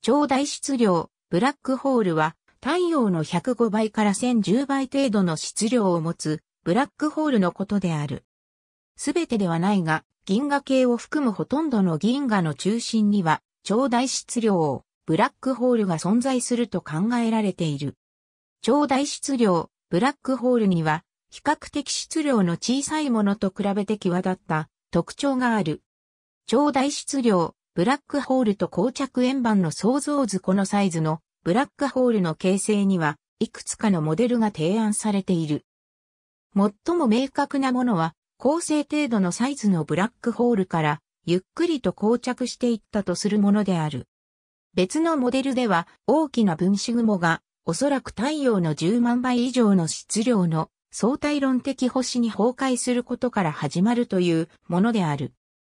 超大質量、ブラックホールは、太陽の105倍から1010倍程度の質量を持つ、ブラックホールのことである。すべてではないが、銀河系を含むほとんどの銀河の中心には、超大質量、ブラックホールが存在すると考えられている。超大質量、ブラックホールには、比較的質量の小さいものと比べて際立った特徴がある。超大質量、ブラックホールと膠着円盤の想像図このサイズのブラックホールの形成には、いくつかのモデルが提案されている。最も明確なものは、構成程度のサイズのブラックホールから、ゆっくりと膠着していったとするものである。別のモデルでは、大きな分子雲が、おそらく太陽の10万倍以上の質量の相対論的星に崩壊することから始まるというものである。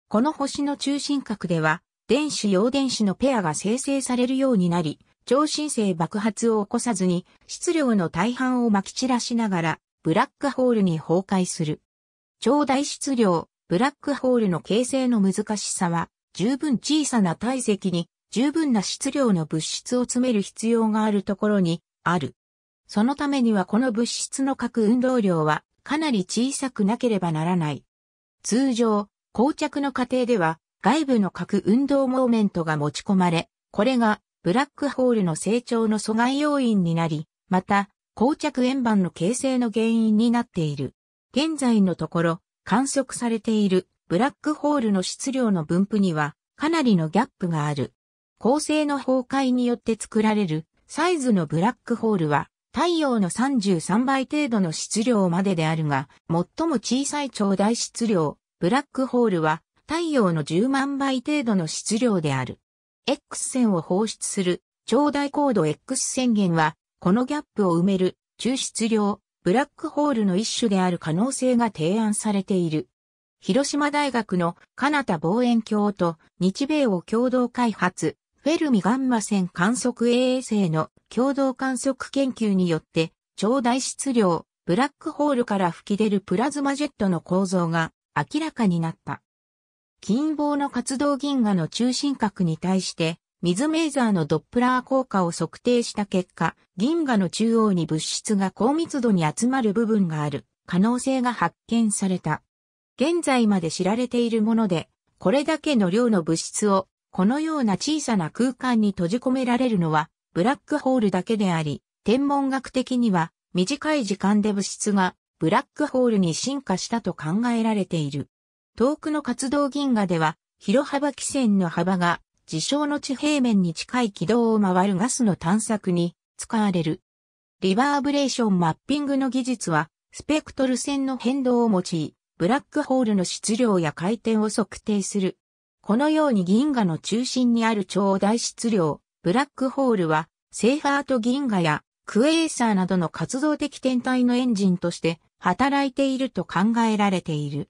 この星の中心核では、電子陽電子のペアが生成されるようになり、超新星爆発を起こさずに質量の大半を撒き散らしながらブラックホールに崩壊する。超大質量、ブラックホールの形成の難しさは十分小さな体積に十分な質量の物質を詰める必要があるところにある。そのためにはこの物質の核運動量はかなり小さくなければならない。通常、膠着の過程では外部の核運動モーメントが持ち込まれ、これがブラックホールの成長の阻害要因になり、また、膠着円盤の形成の原因になっている。現在のところ、観測されているブラックホールの質量の分布には、かなりのギャップがある。構成の崩壊によって作られるサイズのブラックホールは、太陽の33倍程度の質量までであるが、最も小さい超大質量、ブラックホールは太陽の10万倍程度の質量である。X 線を放出する超大高度 X 線源は、このギャップを埋める中質量ブラックホールの一種である可能性が提案されている。広島大学のカナタ望遠鏡と日米を共同開発、フェルミガンマ線観測衛星の共同観測研究によって、超大質量、ブラックホールから吹き出るプラズマジェットの構造が明らかになった。金棒の活動銀河の中心核に対して、水メーザーのドップラー効果を測定した結果、銀河の中央に物質が高密度に集まる部分がある可能性が発見された。現在まで知られているもので、これだけの量の物質を、このような小さな空間に閉じ込められるのは、ブラックホールだけであり、天文学的には、短い時間で物質が、ブラックホールに進化したと考えられている。遠くの活動銀河では、広幅汽船の幅が、事象の地平面に近い軌道を回るガスの探索に使われる。リバーブレーションマッピングの技術は、スペクトル線の変動を用い、ブラックホールの質量や回転を測定する。このように銀河の中心にある超大質量、ブラックホールは、セーファート銀河やクエーサーなどの活動的天体のエンジンとして働いていると考えられている。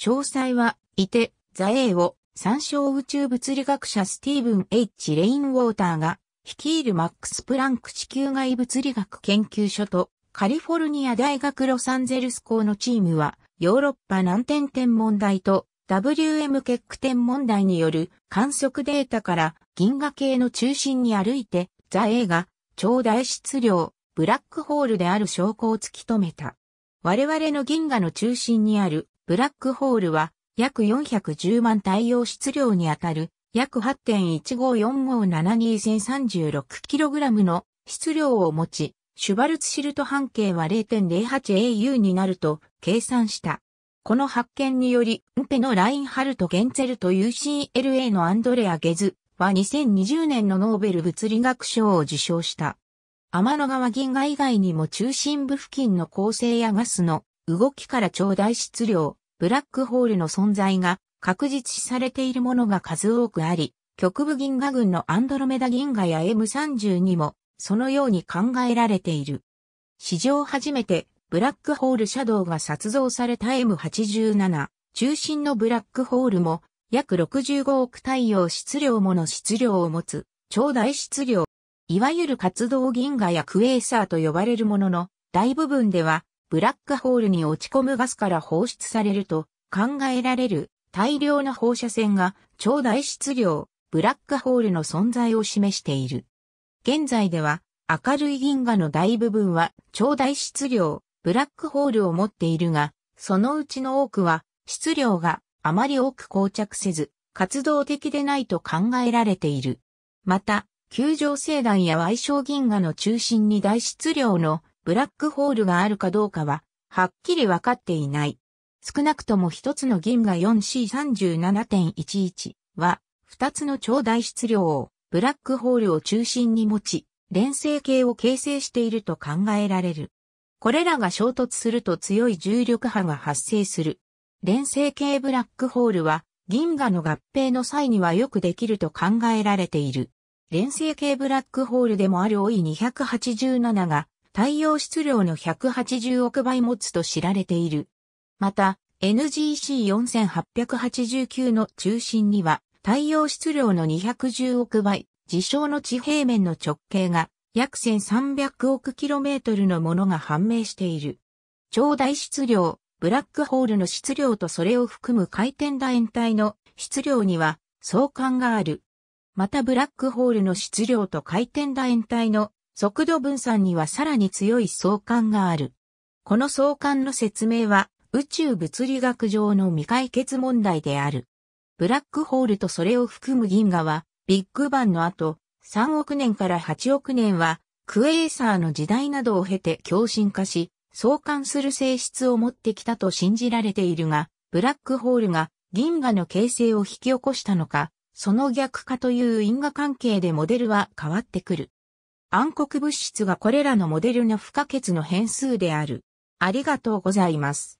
詳細は、いて、ザエーを、参照宇宙物理学者スティーブン・ H・ レインウォーターが、率いるマックス・プランク地球外物理学研究所と、カリフォルニア大学ロサンゼルス校のチームは、ヨーロッパ難点天文台と WM 結句天文台による観測データから銀河系の中心に歩いて、ザ・エーが超大質量、ブラックホールである証拠を突き止めた。我々の銀河の中心にあるブラックホールは約410万太陽質量にあたる約8 1 5 4 5 7 2 0 3 6 k g の質量を持ち、シュバルツシルト半径は 0.08au になると計算した。この発見により、ンペのラインハルト・ゲンツェルと UCLA のアンドレア・ゲズは2020年のノーベル物理学賞を受賞した。天の川銀河以外にも中心部付近の恒星やガスの動きから超大質量、ブラックホールの存在が確実視されているものが数多くあり、極部銀河群のアンドロメダ銀河や M32 もそのように考えられている。史上初めてブラックホールシャドウが撮像された M87 中心のブラックホールも約65億太陽質量もの質量を持つ超大質量。いわゆる活動銀河やクエーサーと呼ばれるものの大部分ではブラックホールに落ち込むガスから放出されると考えられる大量の放射線が超大質量、ブラックホールの存在を示している。現在では明るい銀河の大部分は超大質量、ブラックホールを持っているが、そのうちの多くは質量があまり多く膠着せず、活動的でないと考えられている。また、球状星団や矮小銀河の中心に大質量のブラックホールがあるかどうかは、はっきりわかっていない。少なくとも一つの銀河 4C37.11 は、二つの超大質量を、ブラックホールを中心に持ち、連星系を形成していると考えられる。これらが衝突すると強い重力波が発生する。連星系ブラックホールは、銀河の合併の際にはよくできると考えられている。連星系ブラックホールでもある o い2 8 7が太陽質量の180億倍持つと知られている。また、NGC4889 の中心には、太陽質量の210億倍、事象の地平面の直径が約1300億キロメートルのものが判明している。超大質量、ブラックホールの質量とそれを含む回転楕円体の質量には相関がある。またブラックホールの質量と回転楕円体の速度分散にはさらに強い相関がある。この相関の説明は宇宙物理学上の未解決問題である。ブラックホールとそれを含む銀河はビッグバンの後3億年から8億年はクエーサーの時代などを経て共振化し相関する性質を持ってきたと信じられているがブラックホールが銀河の形成を引き起こしたのか、その逆化という因果関係でモデルは変わってくる。暗黒物質がこれらのモデルの不可欠の変数である。ありがとうございます。